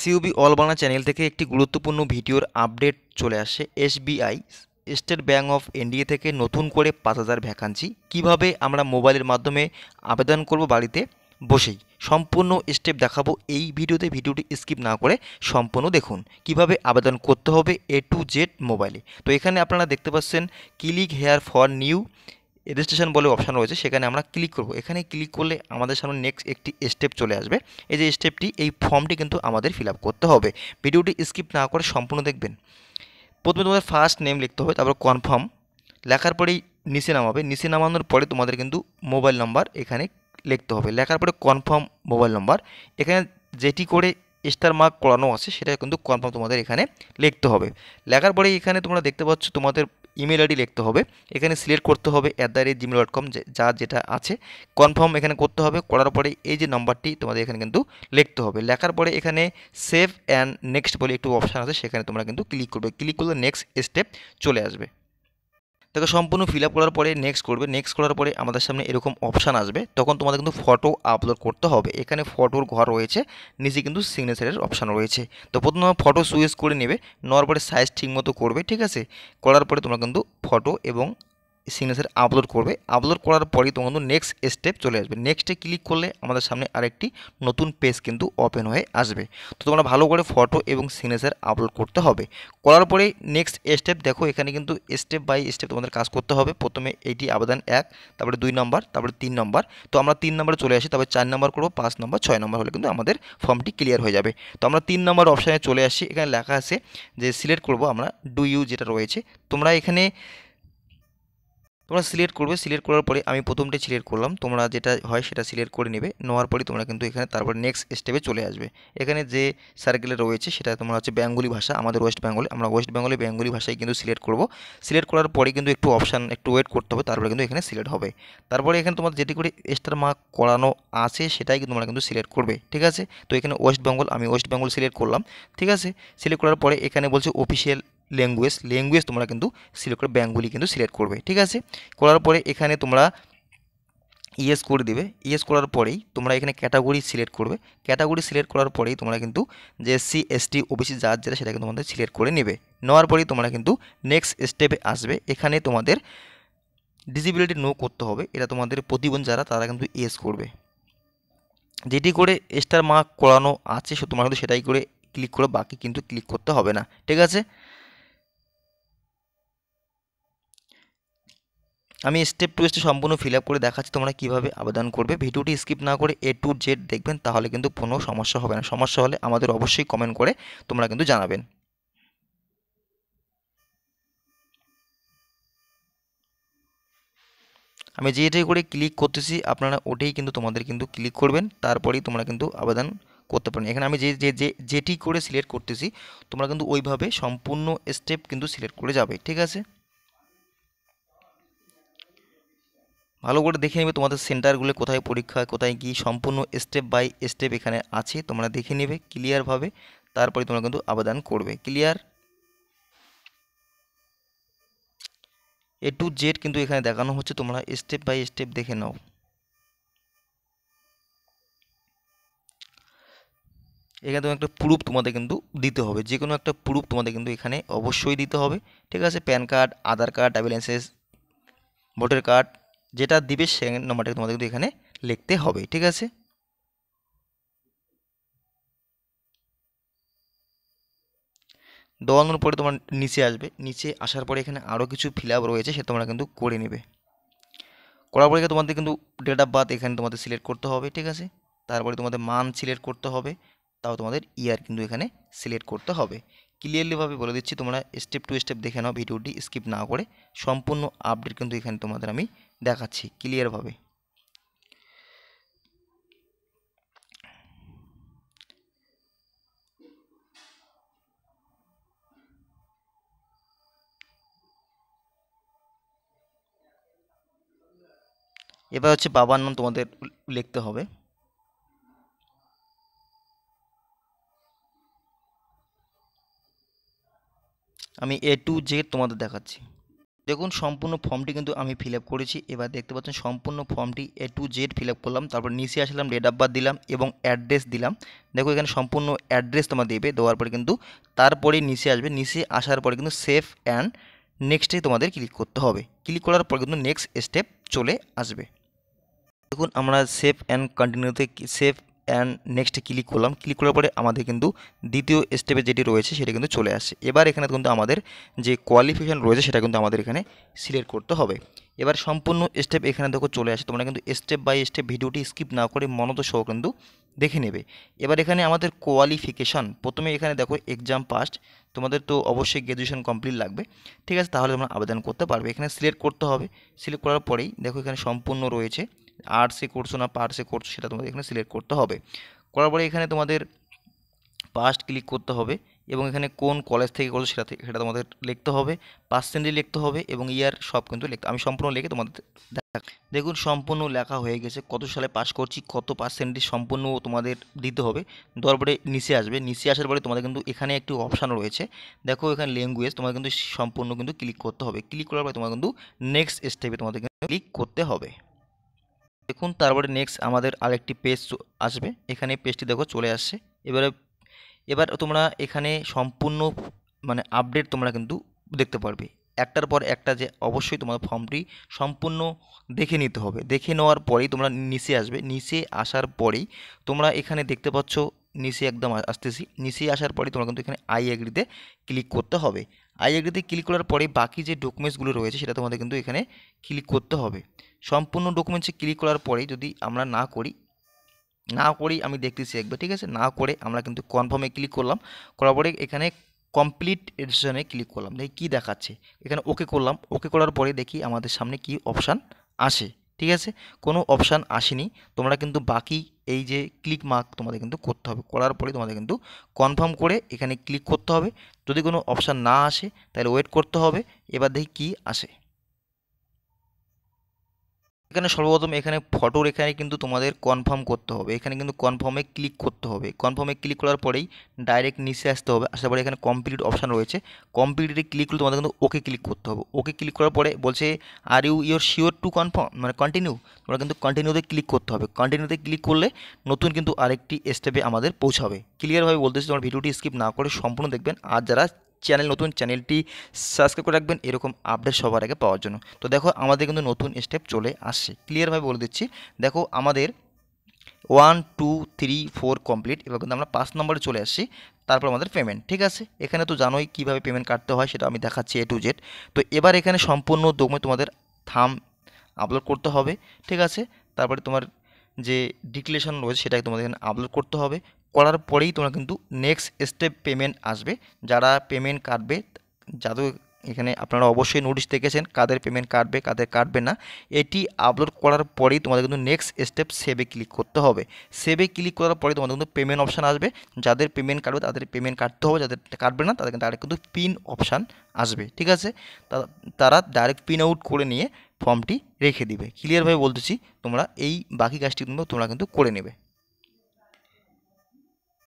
সিউবি all Bangla channel থেকে একটি গুরুত্বপূর্ণ ভিডিওর আপডেট চলে আসে এসবিআই স্টেট ব্যাঙ্ক অফ ইন্ডিয়া থেকে নতুন করে পাঁচ হাজার ভ্যাকান্সি কীভাবে আমরা মোবাইলের মাধ্যমে আবেদন করব বাড়িতে বসেই সম্পূর্ণ স্টেপ দেখাবো এই ভিডিওতে ভিডিওটি স্কিপ না করে সম্পূর্ণ দেখুন কিভাবে আবেদন করতে হবে এ টু জেড মোবাইলে তো এখানে আপনারা দেখতে পাচ্ছেন click here for new registration বলে অপশান রয়েছে সেখানে আমরা ক্লিক করব এখানে ক্লিক করলে আমাদের সামনে নেক্সট একটি স্টেপ চলে আসবে এই যে স্টেপটি এই ফর্মটি কিন্তু আমাদের ফিল করতে হবে ভিডিওটি স্কিপ না করে সম্পূর্ণ দেখবেন প্রথমে তোমাদের ফার্স্ট নেম লিখতে হবে তারপর কনফার্ম লেখার পরেই নিচে নামাবে নিচে নামানোর পরে তোমাদের কিন্তু মোবাইল নাম্বার এখানে লিখতে হবে লেখার পরে কনফার্ম মোবাইল নাম্বার এখানে যেটি করে স্টার মার্ক করানো আছে সেটা কিন্তু কনফার্ম তোমাদের এখানে লিখতে হবে লেখার পরে এখানে তোমরা দেখতে পাচ্ছ তোমাদের ইমেল আইডি লিখতে হবে এখানে সিলেক্ট করতে হবে at the rate Gmail dot com যা যেটা আছে কনফার্ম এখানে করতে হবে করার পরে এই যে নাম্বারটি তোমাদের এখানে কিন্তু লিখতে হবে লেখার পরে এখানে সেভ অ্যান্ড নেক্সট বলে একটু অপশান আছে সেখানে তোমরা কিন্তু ক্লিক করবে ক্লিক করলে নেক্সট স্টেপ চলে আসবে তাকে সম্পূর্ণ ফিল আপ করার পরে নেক্সট করবে নেক্সট করার পরে আমাদের সামনে এরকম অপশান আসবে তখন তোমাদের কিন্তু ফটো আপলোড করতে হবে এখানে ফটোর ঘর রয়েছে নিচে কিন্তু সিগনেচারের অপশান রয়েছে তো প্রথমে ফটো সুইচ করে নেবে নেওয়ার পরে সাইজ ঠিকমতো করবে ঠিক আছে করার পরে তোমরা কিন্তু ফটো এবং সিগনেচার আপলোড করবে আপলোড করার পরেই তোমার কিন্তু নেক্সট স্টেপ চলে আসবে নেক্সটে ক্লিক করলে আমাদের সামনে আরেকটি নতুন পেজ কিন্তু ওপেন হয়ে আসবে তো তোমরা ভালো করে ফটো এবং সিগনেচার আপলোড করতে হবে করার পরে নেক্সট স্টেপ দেখো এখানে কিন্তু স্টেপ বাই স্টেপ তোমাদের কাজ করতে হবে প্রথমে এইটি আবেদন এক তারপরে দুই নম্বর তারপরে তিন নম্বর তো আমরা তিন নম্বরে চলে আসি তারপরে চার নম্বর করবো পাঁচ নম্বর ছয় নম্বর হলে কিন্তু আমাদের ফর্মটি ক্লিয়ার হয়ে যাবে তো আমরা তিন নম্বর অপশানে চলে আসি এখানে লেখা আছে যে সিলেক্ট করব আমরা ডু ইউ যেটা রয়েছে তোমরা এখানে তোমরা সিলেক্ট করবে সিলেক্ট করার পরে আমি প্রথমটা সিলেক্ট করলাম তোমরা যেটা হয় সেটা সিলেক্ট করে নেবে নেওয়ার পরে তোমরা কিন্তু এখানে তারপর নেক্সট স্টেপে চলে আসবে এখানে যে সার্কেলে রয়েছে সেটা তোমার হচ্ছে বেঙ্গলি ভাষা আমাদের ওয়েস্ট বেঙ্গলে আমরা ওয়েস্ট বেঙ্গলে বেঙ্গলি ভাষায় কিন্তু সিলেক্ট করব সিলেক্ট করার পরে কিন্তু একটু অপশান একটু ওয়েট করতে হবে তারপরে কিন্তু এখানে সিলেক্ট হবে তারপরে এখানে তোমার যেটি করে স্টার মার্ক করানো আছে সেটাই কিন্তু তোমরা কিন্তু সিলেক্ট করবে ঠিক আছে তো এখানে ওয়েস্ট বেঙ্গল আমি ওয়েস্ট বেঙ্গল সিলেক্ট করলাম ঠিক আছে সিলেক্ট করার পরে এখানে বলছে অফিসিয়াল ল্যাঙ্গুয়েজ ল্যাঙ্গুয়েজ তোমরা কিন্তু সিলেক্ট করে ব্যাঙ্গুলি কিন্তু সিলেক্ট করবে ঠিক আছে করার পরে এখানে তোমরা ইএস করে দেবে ইএস করার পরেই তোমরা এখানে ক্যাটাগরি সিলেক্ট করবে ক্যাটাগরি সিলেক্ট করার পরেই তোমরা কিন্তু যে এসসি এসটি ওবিসি যার যেটা সেটাকে তোমাদের সিলেক্ট করে নেবে নেওয়ার পরেই তোমরা কিন্তু নেক্সট স্টেপে আসবে এখানে তোমাদের ডিসিবিলিটি নো করতে হবে এটা তোমাদের প্রতিবন্ধ যারা তারা কিন্তু ইএস করবে যেটি করে স্টার মার্ক করানো আছে তোমরা কিন্তু সেটাই করে ক্লিক করে বাকি কিন্তু ক্লিক করতে হবে না ঠিক আছে আমি স্টেপ টু স্টেপ সম্পূর্ণ ফিল আপ করে দেখাচ্ছি তোমরা কীভাবে আবেদন করবে ভিডিওটি স্কিপ না করে এ টু জেড দেখবেন তাহলে কিন্তু কোনো সমস্যা হবে না সমস্যা হলে আমাদের অবশ্যই কমেন্ট করে তোমরা কিন্তু জানাবেন আমি যেটাই করে ক্লিক করতেছি আপনারা ওটাই কিন্তু তোমাদের কিন্তু ক্লিক করবেন তারপরেই তোমরা কিন্তু আবেদন করতে পারেন এখানে আমি যে যে যেটি করে সিলেক্ট করতেছি তোমরা কিন্তু ওইভাবে সম্পূর্ণ স্টেপ কিন্তু সিলেক্ট করে যাবে ঠিক আছে ভালো করে দেখে নেবে তোমাদের সেন্টারগুলো কোথায় পরীক্ষা কোথায় কি সম্পূর্ণ স্টেপ বাই স্টেপ এখানে আছে তোমরা দেখে নেবে ক্লিয়ারভাবে তারপরে তোমরা কিন্তু আবেদন করবে ক্লিয়ার এ টু জেড কিন্তু এখানে দেখানো হচ্ছে তোমরা স্টেপ বাই স্টেপ দেখে নাও এখানে তোমার একটা প্রুফ তোমাদের কিন্তু দিতে হবে যে কোনো একটা প্রুফ তোমাদের কিন্তু এখানে অবশ্যই দিতে হবে ঠিক আছে PAN card Aadhaar card driving licence voter card যেটা দিবে সে নম্বরটাকে তোমাদের কিন্তু এখানে লিখতে হবে ঠিক আছে দোয়ানোর পরে তোমার নিচে আসবে নিচে আসার পরে এখানে আরও কিছু ফিল রয়েছে সে তোমরা কিন্তু করে নেবে করার পরে তোমাদের কিন্তু ডেট অফ বার্থ এখানে তোমাদের সিলেক্ট করতে হবে ঠিক আছে তারপরে তোমাদের মান সিলেক্ট করতে হবে তাও তোমাদের ইয়ার কিন্তু এখানে সিলেক্ট করতে হবে ক্লিয়ারলিভাবে বলে দিচ্ছি তোমরা স্টেপ টু স্টেপ দেখে নাও ভিডিওটি স্কিপ না করে সম্পূর্ণ আপডেট কিন্তু এখানে তোমাদের আমি দেখাচ্ছি ক্লিয়ারভাবে এবার হচ্ছে বাবার নাম তোমাদের লিখতে হবে আমি এ টু জেড তোমাদের দেখাচ্ছি দেখুন সম্পূর্ণ ফর্মটি কিন্তু আমি ফিল করেছি এবার দেখতে পাচ্ছেন সম্পূর্ণ ফর্মটি এ টু জেড ফিল করলাম তারপর নিচে আসলাম ডেট অফ বার্থ দিলাম এবং অ্যাড্রেস দিলাম দেখো এখানে সম্পূর্ণ অ্যাড্রেস তোমার দেবে দেওয়ার পরে কিন্তু তারপরে নিচে আসবে নিচে আসার পরে কিন্তু সেফ অ্যান্ড নেক্সটে তোমাদের ক্লিক করতে হবে ক্লিক করার পরে কিন্তু নেক্সট স্টেপ চলে আসবে দেখুন আমরা সেফ অ্যান্ড কন্টিনিউতে সেফ অ্যান্ড নেক্সটে ক্লিক করলাম ক্লিক করার পরে আমাদের কিন্তু দ্বিতীয় স্টেপে যেটি রয়েছে সেটা কিন্তু চলে আসে এবার এখানে কিন্তু আমাদের যে কোয়ালিফিকেশান রয়েছে সেটা কিন্তু আমাদের এখানে সিলেক্ট করতে হবে এবার সম্পূর্ণ স্টেপ এখানে দেখো চলে আসে তোমরা কিন্তু স্টেপ বাই স্টেপ ভিডিওটি স্কিপ না করে মনত সহ কিন্তু দেখে নেবে এবার এখানে আমাদের কোয়ালিফিকেশান প্রথমে এখানে দেখো এক্সাম পাস্ট তোমাদের তো অবশ্যই গ্র্যাজুয়েশন কমপ্লিট লাগবে ঠিক আছে তাহলে তোমরা আবেদন করতে পারবে এখানে সিলেক্ট করতে হবে সিলেক্ট করার পরেই দেখো এখানে সম্পূর্ণ রয়েছে আর্টসে করছো না পার্টসে করছো সেটা তোমাদের এখানে সিলেক্ট করতে হবে করার পরে এখানে তোমাদের পাস্ট ক্লিক করতে হবে এবং এখানে কোন কলেজ থেকে করছো সেটা সেটা তোমাদের লিখতে হবে পার্সেন্টেজ লিখতে হবে এবং ইয়ার সব কিন্তু লিখতে আমি সম্পূর্ণ লিখে তোমাদের দেখুন সম্পূর্ণ লেখা হয়ে গেছে কত সালে পাস করছি কত পার্সেন্টেজ সম্পূর্ণ তোমাদের দিতে হবে দেওয়ার পরে নিচে আসবে নিচে আসার পরে তোমাদের কিন্তু এখানে একটি অপশান রয়েছে দেখো এখানে ল্যাঙ্গুয়েজ তোমাদের কিন্তু সম্পূর্ণ কিন্তু ক্লিক করতে হবে ক্লিক করার পরে তোমার কিন্তু নেক্সট স্টেপে তোমাদের ক্লিক করতে হবে দেখুন তারপরে নেক্সট আমাদের আরেকটি পেজ আসবে এখানে পেজটি দেখো চলে আসছে এবারে এবার তোমরা এখানে সম্পূর্ণ মানে আপডেট তোমরা কিন্তু দেখতে পারবে একটার পর একটা যে অবশ্যই তোমার ফর্মটি সম্পূর্ণ দেখে নিতে হবে দেখে নেওয়ার পরেই তোমরা নিচে আসবে নিচে আসার পরেই তোমরা এখানে দেখতে পাচ্ছ নিচে একদম আসতেছি নিচে আসার পরেই তোমরা কিন্তু এখানে আই এগ্রিতে ক্লিক করতে হবে আই ক্লিক করার পরে বাকি যে ডকুমেন্টসগুলো রয়েছে সেটা তোমাদের কিন্তু এখানে ক্লিক করতে হবে সম্পূর্ণ ডকুমেন্টসে ক্লিক করার পরে যদি আমরা না করি না করি আমি দেখতেছি একবার ঠিক আছে না করে আমরা কিন্তু কনফার্মে ক্লিক করলাম করার পরে এখানে কমপ্লিট এডিশনে ক্লিক করলাম দেখি কী দেখাচ্ছে এখানে ওকে করলাম ওকে করার পরে দেখি আমাদের সামনে কি অপশান আসে ঠিক আছে কোনো অপশান আসেনি তোমরা কিন্তু বাকি এই যে ক্লিক মার্ক তোমাদের কিন্তু করতে হবে করার পরে তোমাদের কিন্তু কনফার্ম করে এখানে ক্লিক করতে হবে যদি কোনো অপশান না আসে তাহলে ওয়েট করতে হবে এবার দেখি কী আসে এখানে সর্বপ্রথম এখানে ফটোর এখানে কিন্তু তোমাদের কনফার্ম করতে হবে এখানে কিন্তু কনফার্মে ক্লিক করতে হবে কনফার্মে ক্লিক করার পরেই ডাইরেক্ট নিচে আসতে হবে আসার পরে এখানে কমপ্লিট অপশান রয়েছে কমপ্লিটে ক্লিক করলে তোমাদের কিন্তু ওকে ক্লিক করতে হবে ওকে ক্লিক করার পরে বলছে are you your sure to confirm মানে কন্টিনিউ তোমরা কিন্তু কন্টিনিউতে ক্লিক করতে হবে কন্টিনিউতে ক্লিক করলে নতুন কিন্তু আরেকটি স্টেপে আমাদের পৌঁছাবে ক্লিয়ারভাবে বলতেছি তোমার ভিডিওটি স্কিপ না করে সম্পূর্ণ দেখবেন আর যারা চ্যানেল নতুন চ্যানেলটি সাবস্ক্রাইব করে রাখবেন এরকম আপডেট সবার আগে পাওয়ার জন্য তো দেখো আমাদের কিন্তু নতুন স্টেপ চলে আসছে ক্লিয়ারভাবে বলে দিচ্ছি দেখো আমাদের one two three four complete এবার কিন্তু আমরা পাঁচ নম্বরে চলে আসি তারপর আমাদের পেমেন্ট ঠিক আছে এখানে তো জানোই কীভাবে পেমেন্ট কাটতে হয় সেটা আমি দেখাচ্ছি এ টু জেড তো এবার এখানে সম্পূর্ণ ডকুমেন্ট তোমাদের থাম আপলোড করতে হবে ঠিক আছে তারপরে তোমার যে ডিক্লেশন রয়েছে সেটাকে তোমাদের এখানে আপলোড করতে হবে করার পরেই তোমরা কিন্তু নেক্সট স্টেপ পেমেন্ট আসবে যারা পেমেন্ট কাটবে যাদের এখানে আপনারা অবশ্যই নোটিশ দেখেছেন কাদের পেমেন্ট কাটবে কাদের কাটবে না এটি আপলোড করার পরেই তোমাদের কিন্তু নেক্সট স্টেপ সেভে ক্লিক করতে হবে সেভে ক্লিক করার পরে তোমাদের কিন্তু পেমেন্ট অপশান আসবে যাদের পেমেন্ট কাটবে তাদের পেমেন্ট কাটতে হবে যাদের কাটবে না তাদের তাদের কিন্তু পিন অপশান আসবে ঠিক আছে তারা ডাইরেক্ট পিন আউট করে নিয়ে ফর্মটি রেখে দিবে ক্লিয়ারভাবে বলতেছি তোমরা এই বাকি কাজটি তোমরা কিন্তু করে নেবে